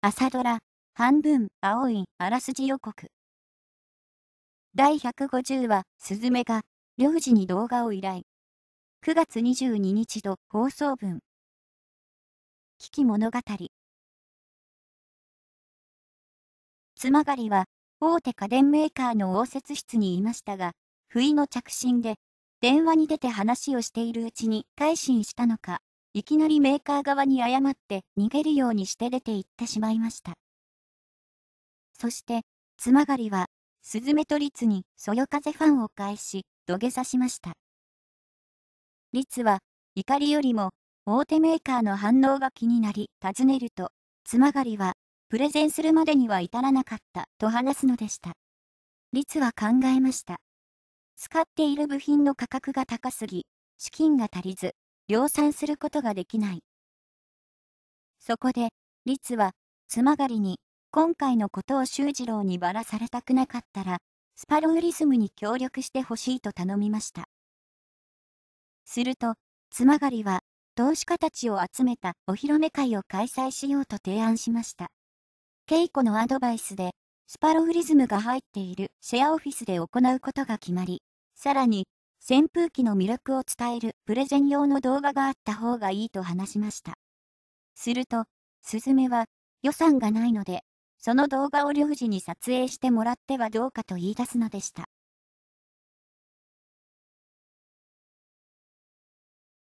朝ドラ、半分、青い、あらすじ予告。第150話、すずめが、領事に動画を依頼。9月22日と放送分。危機物語。つまがりは、大手家電メーカーの応接室にいましたが、不意の着信で、電話に出て話をしているうちに改心したのか、いきなりメーカー側に謝って逃げるようにして出て行ってしまいました。そして、つまがりは、スズメとリにそよ風ファンを返し、土下座しました。リは、怒りよりも、大手メーカーの反応が気になり、尋ねると、つまがりは、プレゼンするまでには至らなかったと話すのでした。リは考えました。使っている部品の価格が高すぎ、資金が足りず、量産することができない。そこで、律は、つまがりに、今回のことを修二郎にばらされたくなかったら、スパロウリズムに協力してほしいと頼みました。すると、つまがりは、投資家たちを集めたお披露目会を開催しようと提案しました。稽古のアドバイスで、スパロウリズムが入っているシェアオフィスで行うことが決まり、さらに、扇風機の魅力を伝えるプレゼン用の動画があった方がいいと話しました。すると、スズメは予算がないので、その動画を領事に撮影してもらってはどうかと言い出すのでした。